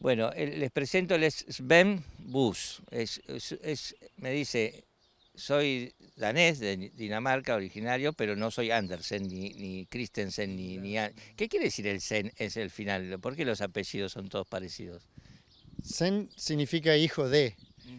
Bueno, les presento, él es Sven Bus. me dice, soy danés de Dinamarca, originario, pero no soy Andersen, ni, Christensen, ni, ¿Qué quiere decir el Sen es el final? ¿Por qué los apellidos son todos parecidos? Sen significa hijo de.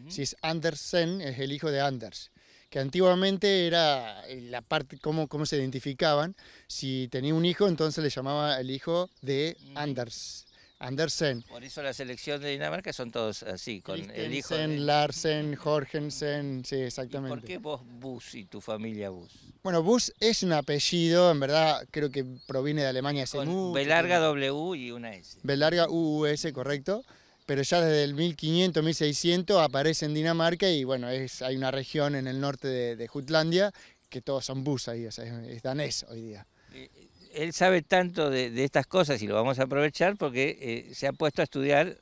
Si es Andersen, es el hijo de Anders que antiguamente era eh, la parte, cómo, cómo se identificaban. Si tenía un hijo, entonces le llamaba el hijo de Anders. Andersen. Por eso la selección de Dinamarca son todos así, con el hijo Larsen, Jorgensen, sí, exactamente. ¿Por qué vos Bus y tu familia Bus? Bueno, Bus es un apellido, en verdad creo que proviene de Alemania. Es con B larga W y una S. B larga U, S, correcto. Pero ya desde el 1500, 1600 aparece en Dinamarca y bueno, es, hay una región en el norte de, Jutlandia que todos son Bus ahí, o sea, es, danés hoy día. Eh, él sabe tanto de, estas cosas y lo vamos a aprovechar porque eh, se ha puesto a estudiar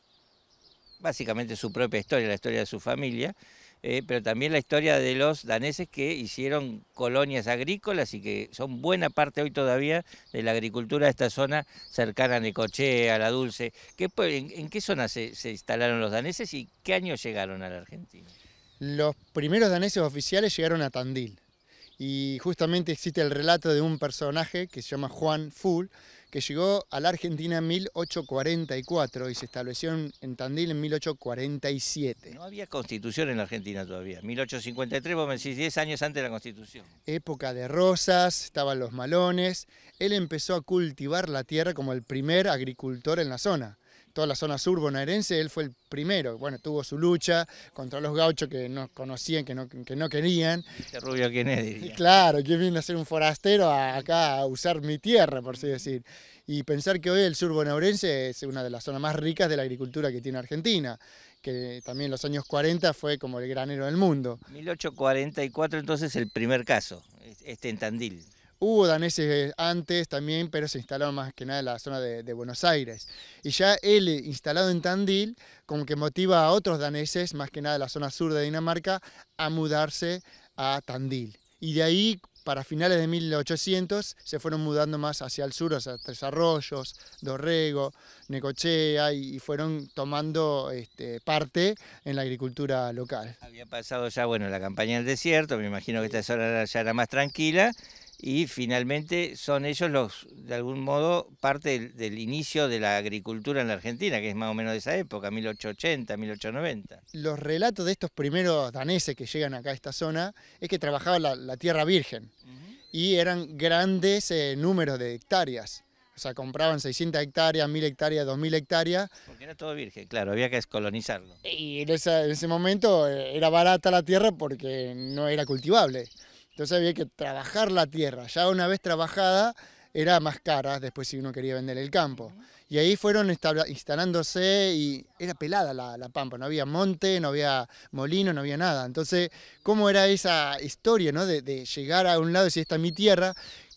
básicamente su propia historia, la historia de su familia, eh, pero también la historia de los daneses que hicieron colonias agrícolas y que son buena parte hoy todavía de la agricultura de esta zona cercana a Necochea, a La Dulce. ¿Qué, en, en, qué zona se, se instalaron los daneses y qué año llegaron a la Argentina? Los primeros daneses oficiales llegaron a Tandil, y justamente existe el relato de un personaje que se llama Juan Full, que llegó a la Argentina en 1844 y se estableció en, Tandil en 1847. No había constitución en la Argentina todavía, 1853, vos 10 años antes de la constitución. Época de rosas, estaban los malones, él empezó a cultivar la tierra como el primer agricultor en la zona toda la zona sur bonaerense, él fue el primero. Bueno, tuvo su lucha contra los gauchos que no conocían, que no, que no querían. Este rubio es, Claro, que viene a ser un forastero acá a usar mi tierra, por así decir. Y pensar que hoy el sur bonaerense es una de las zonas más ricas de la agricultura que tiene Argentina que también en los años 40 fue como el granero del mundo. 1844 entonces el primer caso, este en Tandil. Hubo daneses antes también, pero se instalaron más que nada en la zona de, Buenos Aires. Y ya él, eh, instalado en Tandil, como que motiva a otros daneses, más que nada de la zona sur de Dinamarca, a mudarse a Tandil. Y de ahí, para finales de 1800, se fueron mudando más hacia el sur, hacia Tres Arroyos, Dorrego, Necochea, y, fueron tomando este, parte en la agricultura local. Había pasado ya, bueno, la campaña del desierto, me imagino que esta zona ya era más tranquila, y finalmente son ellos los, de algún modo, parte del, inicio de la agricultura en la Argentina, que es más o menos de esa época, 1880, 1890. Los relatos de estos primeros daneses que llegan acá a esta zona es que trabajaban la, tierra virgen y eran grandes eh, números de hectáreas. O sea, compraban 600 hectáreas, 1000 hectáreas, 2000 hectáreas. Porque era todo virgen, claro, había que descolonizarlo. Y en ese momento eh, era barata la tierra porque no era cultivable. Entonces había que trabajar la tierra. Ya una vez trabajada era más cara después si uno quería vender el campo. Y ahí fueron instalándose y era pelada la, pampa, no había monte, no había molino, no había nada. Entonces, ¿cómo era esa historia ¿no? de, llegar a un lado y decir, esta es mi tierra?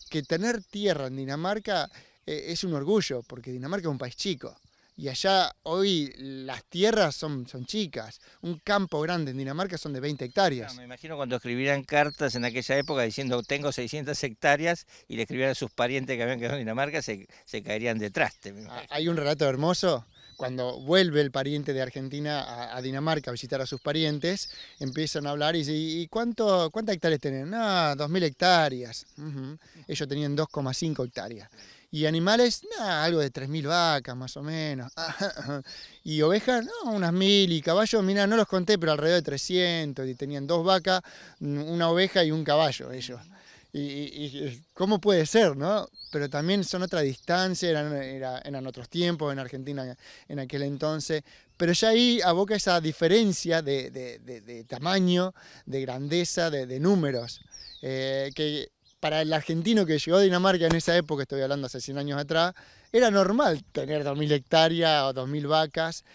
Que tener tierra en Dinamarca eh, es un orgullo, porque Dinamarca es un país chico. Y allá hoy las tierras son, son chicas. Un campo grande en Dinamarca son de 20 hectáreas. me imagino cuando escribieran cartas en aquella época diciendo tengo 600 hectáreas y le escribieran a sus parientes que habían quedado en Dinamarca, se, se caerían de traste. Ah, hay un relato hermoso cuando vuelve el pariente de Argentina a, Dinamarca a visitar a sus parientes, empiezan a hablar y dicen, ¿y cuánto, cuántas hectáreas tienen? Ah, 2.000 hectáreas. Ellos tenían 2,5 hectáreas. Y animales, algo de 3.000 vacas más o menos. y ovejas, no, unas 1.000. Y caballos, mira, no los conté, pero alrededor de 300. Y tenían dos vacas, una oveja y un caballo ellos. Y, cómo puede ser, ¿no? Pero también son otra distancia, eran, otros tiempos en Argentina en aquel entonces. Pero ya ahí aboca esa diferencia de, de, de, tamaño, de grandeza, de, números, eh, que para el argentino que llegó a Dinamarca en esa época, estoy hablando hace 100 años atrás, era normal tener 2.000 hectáreas o 2.000 vacas,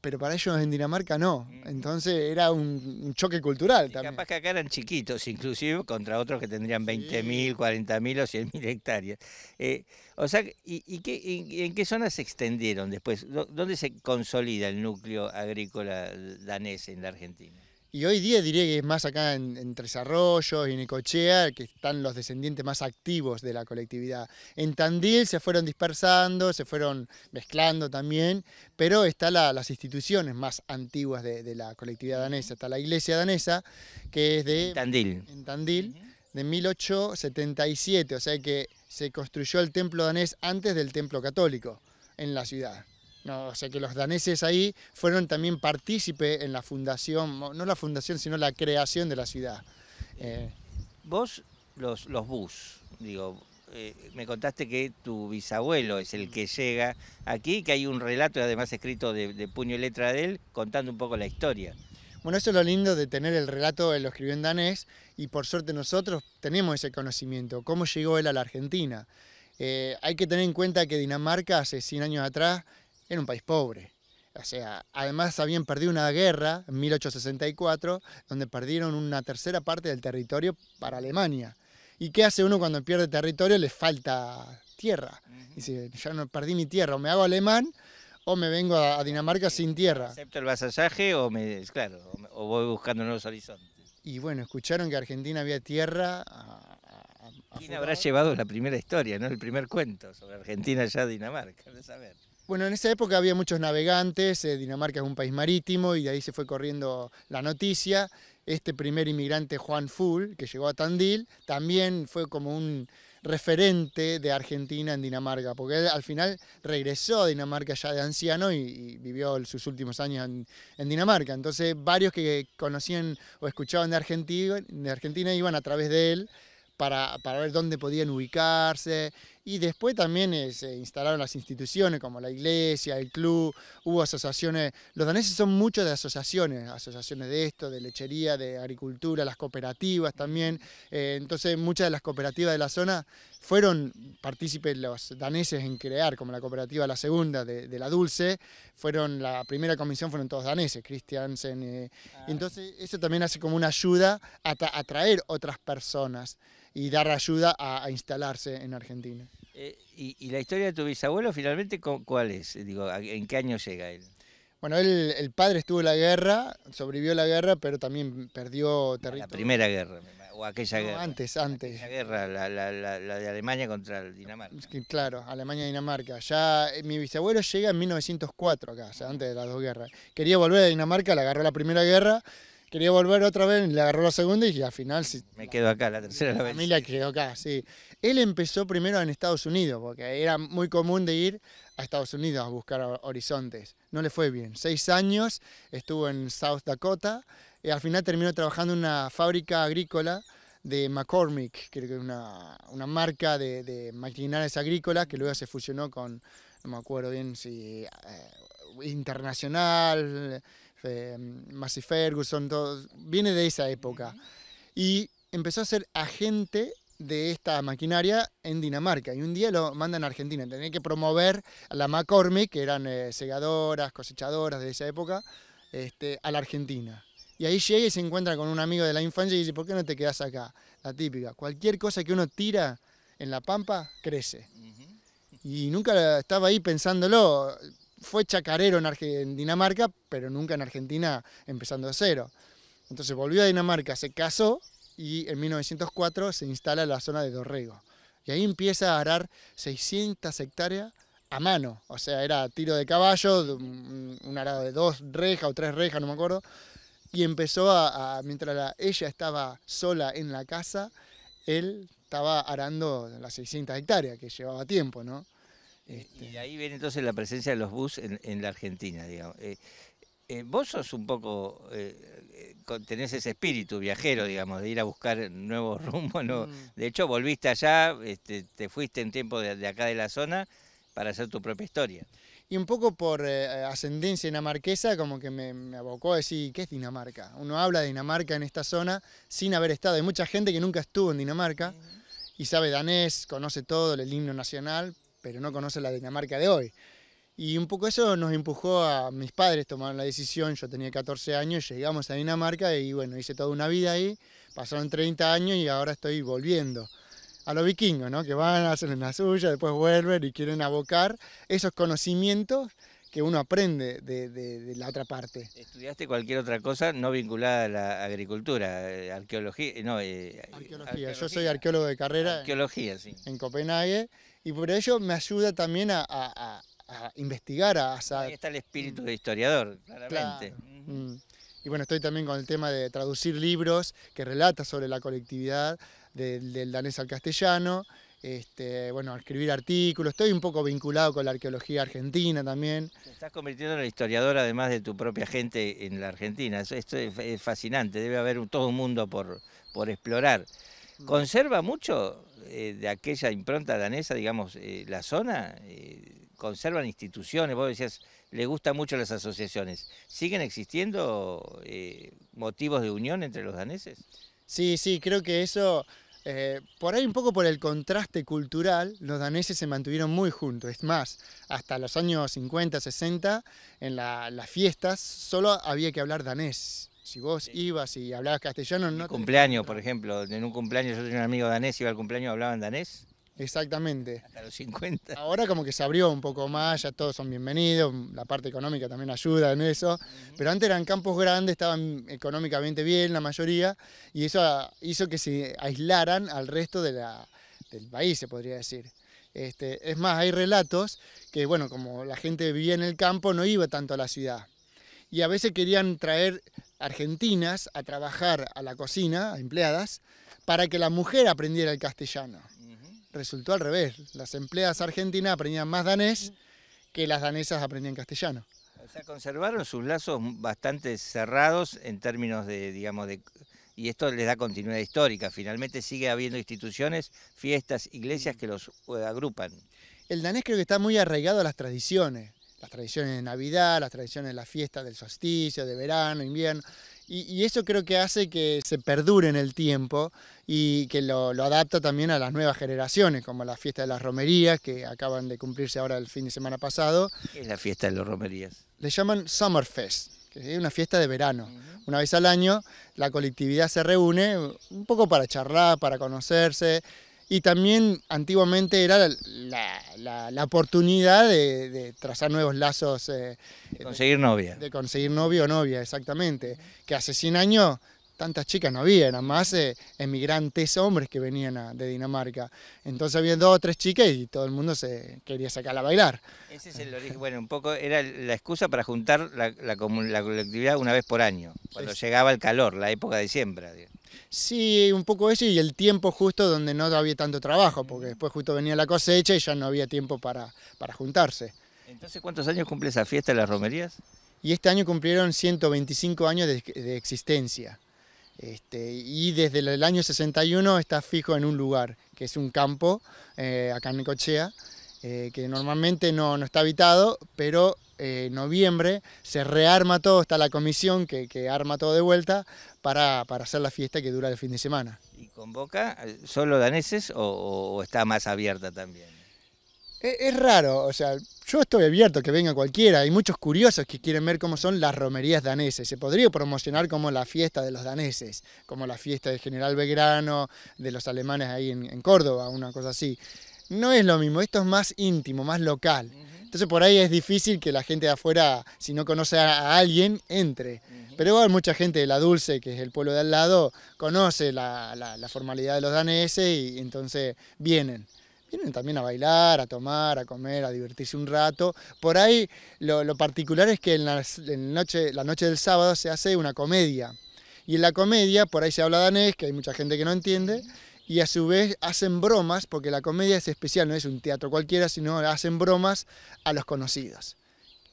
pero para ellos en Dinamarca no. Entonces era un, choque cultural y también. Capaz que acá eran chiquitos, inclusive, contra otros que tendrían 20.000, 40.000 o 100.000 hectáreas. Eh, o sea, ¿y, qué, en, qué zonas se extendieron después? ¿Dónde se consolida el núcleo agrícola danés en la Argentina? Y hoy día diría que es más acá en, Tres Arroyos y en Ecochea que están los descendientes más activos de la colectividad. En Tandil se fueron dispersando, se fueron mezclando también, pero están las instituciones más antiguas de, la colectividad danesa. Está la iglesia danesa, que es de... Tandil. En Tandil, de 1877, o sea que se construyó el templo danés antes del templo católico en la ciudad. No, o sea que los daneses ahí fueron también partícipes en la fundación, no la fundación, sino la creación de la ciudad. Eh, Vos, los, los bus, digo, eh, me contaste que tu bisabuelo es el que llega aquí, que hay un relato además escrito de, puño y letra de él contando un poco la historia. Bueno, eso es lo lindo de tener el relato, él lo escribió en danés y por suerte nosotros tenemos ese conocimiento, cómo llegó él a la Argentina. Eh, hay que tener en cuenta que Dinamarca hace 100 años atrás era un país pobre. O sea, además habían perdido una guerra en 1864, donde perdieron una tercera parte del territorio para Alemania. ¿Y qué hace uno cuando pierde territorio? Le falta tierra. Dice, ya no perdí mi tierra, o me hago alemán o me vengo a, Dinamarca sin tierra. ¿Acepto el vasallaje o me, claro, o voy buscando nuevos horizontes? Y bueno, escucharon que Argentina había tierra. ¿Quién habrá llevado la primera historia, no el primer cuento sobre Argentina ya Dinamarca? saber. Bueno, en esa época había muchos navegantes, eh, Dinamarca es un país marítimo y de ahí se fue corriendo la noticia. Este primer inmigrante, Juan Full, que llegó a Tandil, también fue como un referente de Argentina en Dinamarca, porque él al final regresó a Dinamarca ya de anciano y, vivió sus últimos años en, Dinamarca. Entonces varios que conocían o escuchaban de Argentina, Argentina iban a través de él para ver dónde podían ubicarse y después también eh, se instalaron las instituciones como la iglesia, el club, hubo asociaciones, los daneses son muchos de asociaciones, asociaciones de esto, de lechería, de agricultura, las cooperativas también. Eh, entonces muchas de las cooperativas de la zona fueron partícipes los daneses en crear, como la cooperativa La Segunda de, La Dulce, fueron la primera comisión fueron todos daneses, Christiansen. Eh, entonces eso también hace como una ayuda a atraer otras personas y dar ayuda a instalarse en Argentina. Eh, y, la historia de tu bisabuelo finalmente cuál es? Digo, ¿En qué año llega él? Bueno, el padre estuvo en la guerra, sobrevivió a la guerra, pero también perdió territorio. La primera guerra, o aquella guerra. Antes, antes. la guerra, la, de Alemania contra Dinamarca. Claro, Alemania-Dinamarca. Ya eh, mi bisabuelo llega en 1904 acá, o sea, antes de las dos guerras. Quería volver a Dinamarca, le agarró la primera guerra, quería volver otra vez, le agarró la segunda y al final... Me quedo acá, la tercera la, la familia quedó acá, sí. Él empezó primero en Estados Unidos, porque era muy común de ir a Estados Unidos a buscar horizontes. No le fue bien. Seis años estuvo en South Dakota y al final terminó trabajando en una fábrica agrícola de McCormick, creo que es una, marca de, de maquinarias agrícolas que luego se fusionó con, no me acuerdo bien si eh, Internacional, eh, Massey Ferguson, todo, viene de esa época. Y empezó a ser agente de esta maquinaria en Dinamarca y un día lo mandan a Argentina. tenía que promover a la McCormick, que eran eh, segadoras, cosechadoras de esa época, este, a la Argentina. Y ahí llega y se encuentra con un amigo de la infancia y dice, ¿por qué no te quedas acá? La típica, cualquier cosa que uno tira en la pampa, crece. Y nunca estaba ahí pensándolo. Fue chacarero en, en Dinamarca, pero nunca en Argentina empezando de cero. Entonces volvió a Dinamarca, se casó y en 1904 se instala la zona de Dorrego. Y ahí empieza a arar 600 hectáreas a mano, o sea, era tiro de caballo, un arado de dos rejas o tres rejas, no me acuerdo, y empezó a, mientras la, ella estaba sola en la casa, él estaba arando las 600 hectáreas, que llevaba tiempo, ¿no? Este. Y ahí viene entonces la presencia de los bus en, la Argentina, digamos. Eh, eh, vos sos un poco eh, tenés ese espíritu viajero, digamos, de ir a buscar nuevos rumbos. ¿no? Mm. De hecho, volviste allá, este, te fuiste en tiempo de, acá de la zona para hacer tu propia historia. Y un poco por eh, ascendencia dinamarquesa, como que me, abocó a decir, ¿qué es Dinamarca? Uno habla de Dinamarca en esta zona sin haber estado. Hay mucha gente que nunca estuvo en Dinamarca y sabe danés, conoce todo, el himno nacional, pero no conoce la Dinamarca de hoy. Y un poco eso nos empujó a mis padres tomar la decisión. Yo tenía 14 años, llegamos a Dinamarca y bueno, hice toda una vida ahí. Pasaron 30 años y ahora estoy volviendo. A los vikingos, ¿no? Que van, a hacer una suya, después vuelven y quieren abocar esos conocimientos que uno aprende de, la otra parte. ¿Estudiaste cualquier otra cosa no vinculada a la agricultura? Eh, arqueología, no. Eh, arqueología. yo soy arqueólogo de carrera. Arqueología, en, sí. En Copenhague, y por ello me ayuda también a, investigar. A, a... Ahí está el espíritu mm. de historiador, claramente. Mm. Y bueno, estoy también con el tema de traducir libros que relata sobre la colectividad del, danés al castellano. Este, bueno, escribir artículos, estoy un poco vinculado con la arqueología argentina también. Te estás convirtiendo en historiador además de tu propia gente en la Argentina, esto es fascinante, debe haber todo un mundo por, por explorar. Mm. ¿Conserva mucho eh, de aquella impronta danesa, digamos, eh, la zona? Eh, conservan instituciones, vos decías, le gustan mucho las asociaciones. ¿Siguen existiendo eh, motivos de unión entre los daneses? Sí, sí, creo que eso, eh, por ahí un poco por el contraste cultural, los daneses se mantuvieron muy juntos. Es más, hasta los años 50, 60, en las fiestas solo había que hablar danés. Si vos ibas y hablabas castellano, no. Cumpleaños, por ejemplo, en un cumpleaños yo tenía un amigo danés, iba al cumpleaños, hablaban danés Exactamente. Hasta los 50. Ahora como que se abrió un poco más, ya todos son bienvenidos, la parte económica también ayuda en eso, pero antes eran campos grandes, estaban económicamente bien la mayoría, y eso hizo que se aislaran al resto del país, se podría decir. Este, es más, hay relatos que, bueno, como la gente vivía en el campo, no iba tanto a la ciudad. Y a veces querían traer argentinas a trabajar a la cocina, empleadas, para que la mujer aprendiera el castellano resultó al revés. Las empleadas argentinas aprendían más danés que las danesas aprendían castellano. O sea, conservaron sus lazos bastante cerrados en términos de, digamos, de... Y esto les da continuidad histórica. Finalmente sigue habiendo instituciones, fiestas, iglesias que los eh, agrupan. El danés creo que está muy arraigado a las tradiciones. Las tradiciones de Navidad, las tradiciones de las fiestas del solsticio, de verano, invierno. Y, eso creo que hace que se perdure en el tiempo y que lo, adapta también a las nuevas generaciones, como la fiesta de las romerías, que acaban de cumplirse ahora el fin de semana pasado. ¿Qué es la fiesta de las romerías? Le llaman Summerfest, que es una fiesta de verano. Una vez al año la colectividad se reúne un poco para charlar, para conocerse, y también antiguamente era la, la, oportunidad de, trazar nuevos lazos. Eh, de conseguir novia. De conseguir novio o novia, exactamente. Que hace 100 años tantas chicas no había, eran más eh, emigrantes hombres que venían de Dinamarca. Entonces había dos o tres chicas y todo el mundo se quería sacar a bailar. Ese es el origen, bueno, un poco era la excusa para juntar la, la colectividad una vez por año, cuando llegaba el calor, la época de siembra. Sí, un poco eso y el tiempo justo donde no había tanto trabajo, porque después justo venía la cosecha y ya no había tiempo para, juntarse. Entonces, ¿cuántos años cumple esa fiesta de las romerías? Y este año cumplieron 125 años de, existencia. Este, y desde el año 61 está fijo en un lugar, que es un campo, eh, acá en Necochea, eh, que normalmente no, no está habitado, pero ...en eh, noviembre se rearma todo, está la comisión que, arma todo de vuelta para, hacer la fiesta que dura el fin de semana. ¿Y convoca eh, solo daneses o, está más abierta también? E, es, raro, o sea, yo estoy abierto que venga cualquiera. Hay muchos curiosos que quieren ver cómo son las romerías daneses. Se podría promocionar como la fiesta de los daneses, como la fiesta de General Belgrano, de los alemanes ahí en Córdoba, una cosa así. No es lo mismo, esto es más íntimo, más local. Entonces por ahí es difícil que la gente de afuera, si no conoce a, alguien, entre. Pero igual mucha gente de La Dulce, que es el pueblo de al lado, conoce la, formalidad de los daneses y entonces vienen vienen también a bailar, a tomar, a comer, a divertirse un rato. Por ahí lo, particular es que en, la, noche, la, noche, del sábado se hace una comedia. Y en la comedia, por ahí se habla danés, que hay mucha gente que no entiende, y a su vez hacen bromas, porque la comedia es especial, no es un teatro cualquiera, sino hacen bromas a los conocidos.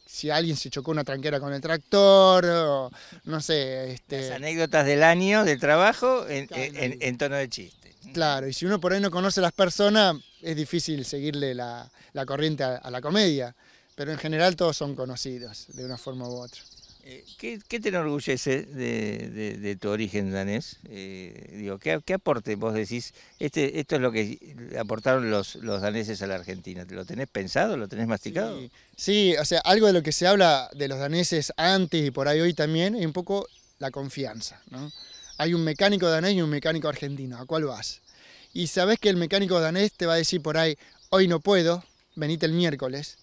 Si alguien se chocó una tranquera con el tractor, o no sé. Este las anécdotas del año del trabajo en, tono de chiste. Claro, y si uno por ahí no conoce a las personas, es difícil seguirle la, corriente a la comedia. Pero en general todos son conocidos, de una forma u otra. Eh, ¿Qué, te enorgullece de, tu origen danés? Eh, ¿qué, aporte vos decís? Este, esto es lo que aportaron los, daneses a la Argentina. ¿Lo tenés pensado? ¿Lo tenés masticado? Sí, o sea, algo de lo que se habla de los daneses antes y por ahí hoy también es un poco la confianza. Hay un mecánico danés y un mecánico argentino. ¿A cuál vas? Y sabes que el mecánico danés te va a decir por ahí, hoy no puedo, venite el miércoles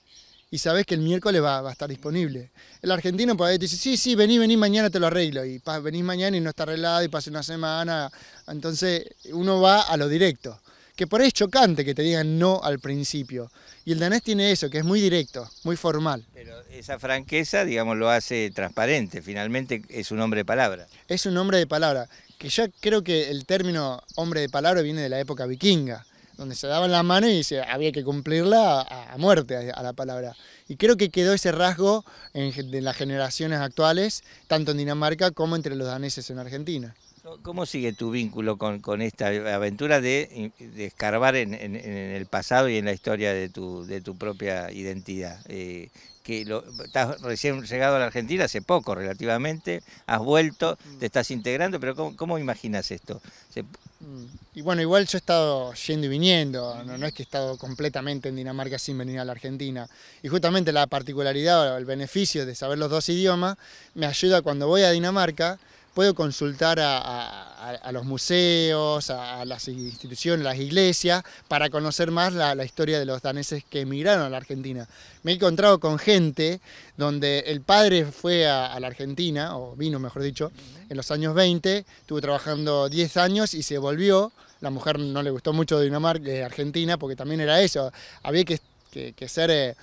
y sabes que el miércoles va, a estar disponible. El argentino puede decir, sí, sí, vení, vení, mañana te lo arreglo. Y venís mañana y no está arreglado y pasa una semana. Entonces uno va a lo directo. Que por ahí es chocante que te digan no al principio. Y el danés tiene eso, que es muy directo, muy formal. Pero esa franqueza, digamos, lo hace transparente. Finalmente es un hombre de palabra. Es un hombre de palabra. Que yo creo que el término hombre de palabra viene de la época vikinga donde se daban la mano y se, había que cumplirla a, muerte a, la palabra. Y creo que quedó ese rasgo en, las generaciones actuales, tanto en Dinamarca como entre los daneses en Argentina. ¿Cómo sigue tu vínculo con, esta aventura de, escarbar en, el pasado y en la historia de tu, de tu propia identidad? Eh, que lo, estás recién llegado a la Argentina hace poco relativamente, has vuelto, mm. te estás integrando, pero ¿cómo, imaginas esto? Mm. Y bueno, igual yo he estado yendo y viniendo, no, no, es que he estado completamente en Dinamarca sin venir a la Argentina. Y justamente la particularidad o el beneficio de saber los dos idiomas me ayuda cuando voy a Dinamarca puedo consultar a, los museos, a, las instituciones, las iglesias, para conocer más la, historia de los daneses que emigraron a la Argentina. Me he encontrado con gente donde el padre fue a, la Argentina, o vino mejor dicho, en los años 20, estuvo trabajando 10 años y se volvió. La mujer no le gustó mucho Dinamarca, eh, Argentina, porque también era eso. Había que, que, que ser... Eh,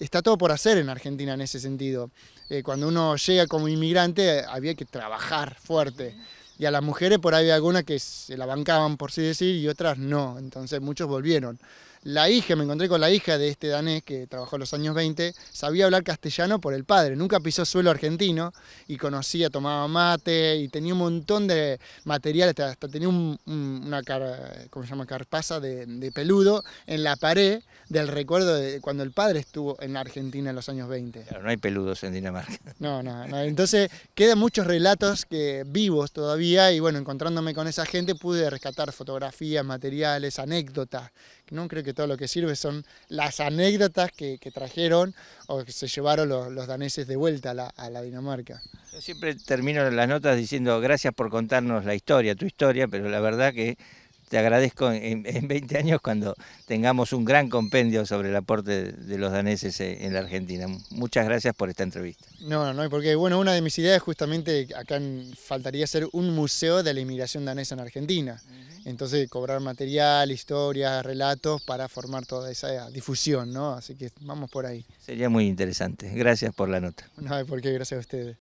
está todo por hacer en Argentina en ese sentido. Eh, cuando uno llega como inmigrante había que trabajar fuerte. Y a las mujeres por ahí había algunas que se la bancaban, por sí decir, y otras no. Entonces muchos volvieron la hija, me encontré con la hija de este danés que trabajó en los años 20, sabía hablar castellano por el padre, nunca pisó suelo argentino y conocía, tomaba mate y tenía un montón de materiales, hasta tenía una carpaza de, peludo en la pared del recuerdo de cuando el padre estuvo en Argentina en los años 20. no hay peludos en Dinamarca. No, no, no. entonces quedan muchos relatos que, vivos todavía y bueno, encontrándome con esa gente pude rescatar fotografías, materiales, anécdotas ¿no? Creo que todo lo que sirve son las anécdotas que, trajeron o que se llevaron los, daneses de vuelta a la, a Dinamarca. siempre termino las notas diciendo gracias por contarnos la historia, tu historia, pero la verdad que te agradezco en, 20 años cuando tengamos un gran compendio sobre el aporte de los daneses en la Argentina. Muchas gracias por esta entrevista. No, no, porque bueno, una de mis ideas justamente acá faltaría ser un museo de la inmigración danesa en Argentina. Entonces cobrar material, historias, relatos para formar toda esa difusión, ¿no? Así que vamos por ahí. Sería muy interesante. Gracias por la nota. No, hay por qué, gracias a ustedes.